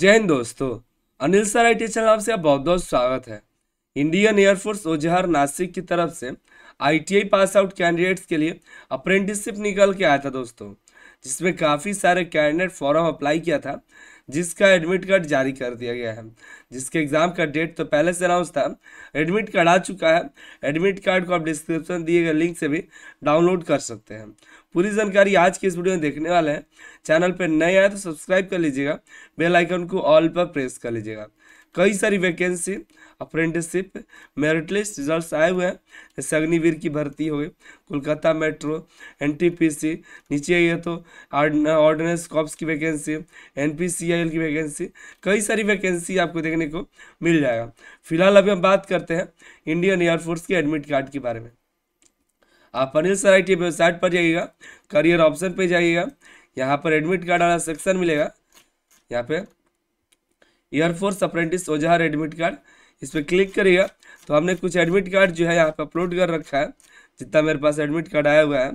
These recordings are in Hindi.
जय हिंद दोस्तों Anil sir I T channel आपसे बहुत बहुत स्वागत है इंडियन एयरफोर्स ओजहर नासिक की तरफ से आईटीआई पास आउट कैंडिडेट्स के लिए अप्रेंटिसशिप निकल के आया था दोस्तों जिसमें काफ़ी सारे कैंडिडेट फॉरम अप्लाई किया था जिसका एडमिट कार्ड जारी कर दिया गया है जिसके एग्ज़ाम का डेट तो पहले से अनाउंस था एडमिट कार्ड आ चुका है एडमिट कार्ड को आप डिस्क्रिप्शन दिए गए लिंक से भी डाउनलोड कर सकते हैं पूरी जानकारी आज की इस वीडियो में देखने वाले हैं चैनल पर नए आए तो सब्सक्राइब कर लीजिएगा बेलाइकन को ऑल पर प्रेस कर लीजिएगा कई सारी vacancy apprenticeship merit list result आए हुए हैं जैसे अग्निवीर की भर्ती हो गई कोलकाता मेट्रो एनटीपीसी नीचे है तो ऑर्डिनेंस कॉप्स की वैकेंसी एनपीसीआईएल की वैकेंसी कई सारी वैकेंसी आपको देखने को मिल जाएगा फिलहाल अभी हम बात करते हैं इंडियन एयरफोर्स के एडमिट कार्ड के बारे में आप अनिल सर आई वेबसाइट पर जाइएगा करियर ऑप्शन पर जाइएगा यहाँ पर एडमिट कार्ड वाला सेक्शन मिलेगा यहाँ पर air force apprentice Ozar admit card इस पर क्लिक करिएगा तो हमने कुछ एडमिट कार्ड जो है यहाँ पे अपलोड कर रखा है जितना मेरे पास एडमिट कार्ड आया हुआ है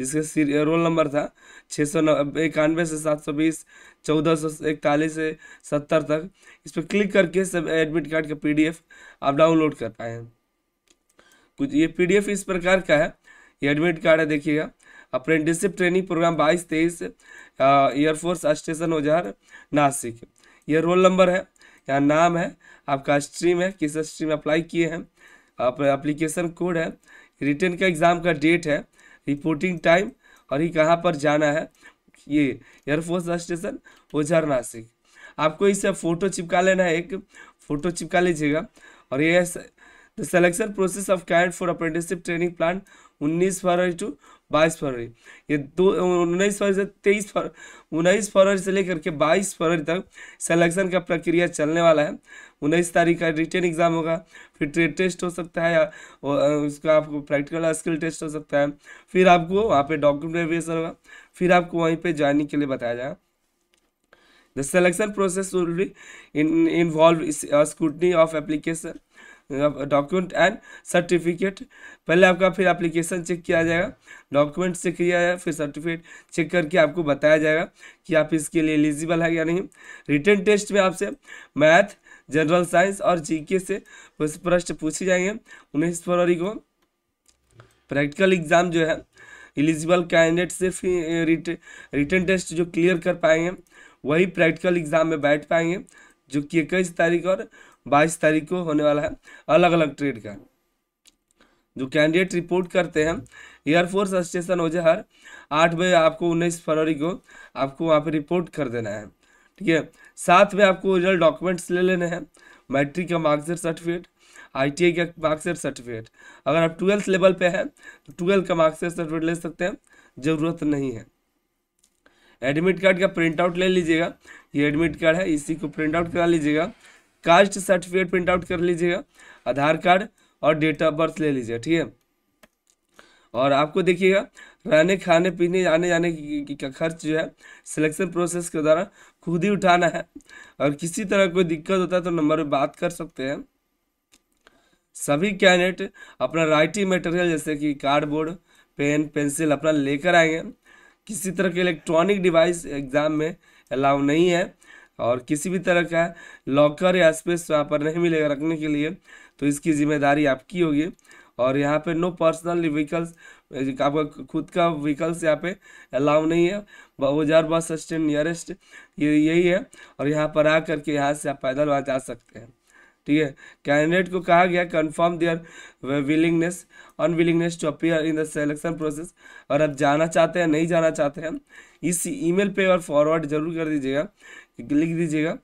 जिसका रोल नंबर था छः सौ इक्यानवे से सात सौ बीस चौदह सौ इकतालीस से सत्तर तक इस पर क्लिक करके सब एडमिट कार्ड का पीडीएफ आप डाउनलोड कर पाए हैं कुछ ये पीडीएफ इस प्रकार का है ये एडमिट कार्ड है देखिएगा अप्रेंटिसशिप ट्रेनिंग प्रोग्राम बाईस तेईस एयरफोर्स स्टेशन ओझार नासिक ये रोल नंबर है यहाँ नाम है आपका स्ट्रीम है किस स्ट्रीम अप्लाई किए हैं आप एप्लीकेशन कोड है रिटर्न का एग्ज़ाम का डेट है रिपोर्टिंग टाइम और ये कहाँ पर जाना है ये एयरफोर्स स्टेशन ओझर नासिक आपको इसे फ़ोटो चिपका लेना है एक फ़ोटो चिपका लीजिएगा और ये द सेलेक्शन प्रोसेस ऑफ कैंड फॉर अप्रेंटिसशिप ट्रेनिंग प्लान 19 फरवरी टू 22 फरवरी ये दो उन्नीस फरवरी से तेईस फरवरी उन्नीस फरवरी से लेकर के 22 फरवरी तक सिलेक्शन का प्रक्रिया चलने वाला है उन्नीस तारीख का रिटर्न एग्जाम होगा फिर ट्रेड टेस्ट हो सकता है या उसका आपको प्रैक्टिकल स्किल टेस्ट हो सकता है फिर आपको वहाँ पे डॉक्यूमेंट वेरिफिकेशन होगा फिर आपको वहीं पे ज्वाइनिंग के लिए बताया जाएगा the selection process will be in involve scrutiny of application document and certificate पहले आपका फिर एप्लीकेशन चेक किया जाएगा डॉक्यूमेंट चेक किया जाएगा फिर सर्टिफिकेट चेक करके आपको बताया जाएगा कि आप इसके लिए एलिजिबल है या नहीं रिटर्न टेस्ट में आपसे मैथ जनरल साइंस और जीके से प्रश्न पूछे जाएंगे उन्नीस फरवरी को प्रैक्टिकल एग्ज़ाम जो है एलिजिबल कैंडिडेट सिर्फ रिटर्न टेस्ट जो क्लियर कर पाएंगे वही प्रैक्टिकल एग्ज़ाम में बैठ पाएंगे जो कि इक्कीस तारीख और बाईस तारीख को होने वाला है अलग अलग ट्रेड का जो कैंडिडेट रिपोर्ट करते हैं एयरफोर्स स्टेशन हर आठ बजे आपको उन्नीस फरवरी को आपको वहाँ पे रिपोर्ट कर देना है ठीक है साथ में आपको रिजल्ट डॉक्यूमेंट्स ले लेने हैं मैट्रिक का मार्क्सशीट सर्टिफिकेट आईटीआई का मार्क्सशीट सर्टिफिकेट अगर आप ट्वेल्थ लेवल पे हैं तो ट्वेल्थ का मार्क्सशीट सर्टिफिकेट ले सकते हैं ज़रूरत नहीं है एडमिट कार्ड का प्रिंट आउट ले लीजिएगा ये एडमिट कार्ड है इसी को प्रिंट आउट करा लीजिएगा कास्ट सर्टिफिकेट प्रिंट आउट कर लीजिएगा आधार कार्ड और डेट ऑफ बर्थ ले लीजिएगा ठीक है और आपको देखिएगा रहने खाने पीने आने जाने का खर्च जो है सिलेक्शन प्रोसेस के द्वारा खुद ही उठाना है और किसी तरह कोई दिक्कत होता है तो नंबर पर बात कर सकते हैं सभी कैंडिडेट अपना राइटिंग मटेरियल जैसे कि कार्डबोर्ड पेन पेंसिल अपना लेकर आएंगे किसी तरह के इलेक्ट्रॉनिक डिवाइस एग्ज़ाम में अलाउ नहीं है और किसी भी तरह का लॉकर या स्पेस वहाँ पर नहीं मिलेगा रखने के लिए तो इसकी जिम्मेदारी आपकी होगी और यहाँ पे नो पर्सनल व्हीकल्स आपका खुद का व्हीकल्स यहाँ पे अलाउ नहीं है बजार बस स्टैंड नियरेस्ट ये यही है और यहाँ पर आ करके यहाँ से आप पैदल वहाँ जा सकते हैं ठीक है कैंडिडेट को कहा गया confirm their willingness unwillingness to appear in the selection process और अब जाना चाहते हैं नहीं जाना चाहते हैं इस ईमेल पे और फॉरवर्ड जरूर कर दीजिएगा लिख दीजिएगा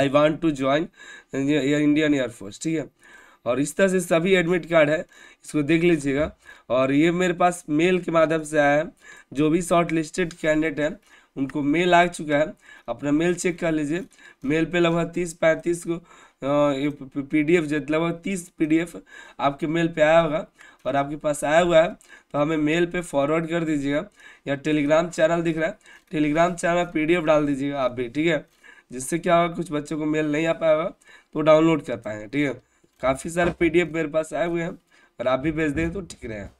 I want to join Indian air force ठीक है और इस तरह से सभी एडमिट कार्ड है इसको देख लीजिएगा और ये मेरे पास मेल के माध्यम से आया है जो भी शॉर्ट लिस्टेड कैंडिडेट हैं उनको मेल आ चुका है अपना मेल चेक कर लीजिए मेल पे लगभग तीस पैंतीस को पी डी एफ लगभग तीस पी डी एफ आपके मेल पे आया होगा और आपके पास आया हुआ है तो हमें मेल पे फॉरवर्ड कर दीजिएगा या टेलीग्राम चैनल दिख रहा है Telegram channel P D F डाल दीजिएगा आप भी ठीक है जिससे क्या होगा कुछ बच्चों को मेल नहीं आ पाएगा तो डाउनलोड कर पाएंगे ठीक है काफ़ी सारे पी डी एफ मेरे पास आए हुए हैं और आप भी भेज दें तो ठीक रहेगा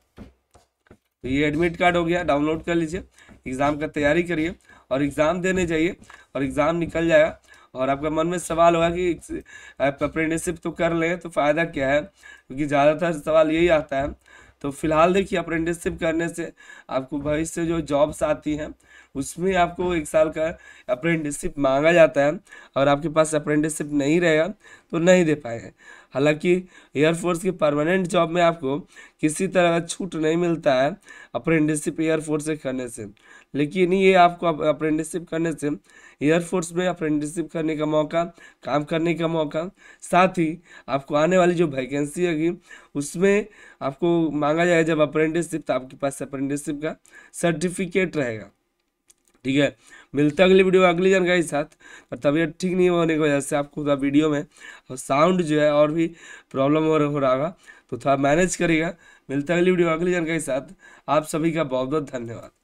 तो ये एडमिट कार्ड हो गया डाउनलोड कर लीजिए एग्ज़ाम का तैयारी करिए और एग्ज़ाम देने जाइए और एग्ज़ाम निकल जाएगा और आपका मन में सवाल होगा कि आप तो कर लें तो फ़ायदा क्या है क्योंकि ज़्यादातर सवाल यही आता है तो फिलहाल देखिए अप्रेंटिसिप करने से आपको भविष्य जो जॉब्स आती हैं उसमें आपको एक साल का अप्रेंटिसिप मांगा जाता है और आपके पास अप्रेंटिसिप नहीं रहेगा तो नहीं दे पाए हैं हालांकि एयरफोर्स की परमानेंट जॉब में आपको किसी तरह का छूट नहीं मिलता है अप्रेंटिसशिप एयरफोर्स से करने से लेकिन ये आपको अप्रेंटिसशिप करने से एयरफोर्स में अप्रेंटिसशिप करने का मौका काम करने का मौका साथ ही आपको आने वाली जो वैकेंसी होगी उसमें आपको मांगा जाएगा जब अप्रेंटिसशिप तो आपके पास अप्रेंटिसशिप का सर्टिफिकेट रहेगा ठीक है मिलते हैं अगली वीडियो अगली जानकारी के साथ पर तबीयत ठीक नहीं होने की वजह से आपको थोड़ा वीडियो में और साउंड जो है और भी प्रॉब्लम हो रहा होगा तो थोड़ा मैनेज करेगा मिलते हैं अगली वीडियो अगली जानकारी के साथ आप सभी का बहुत बहुत धन्यवाद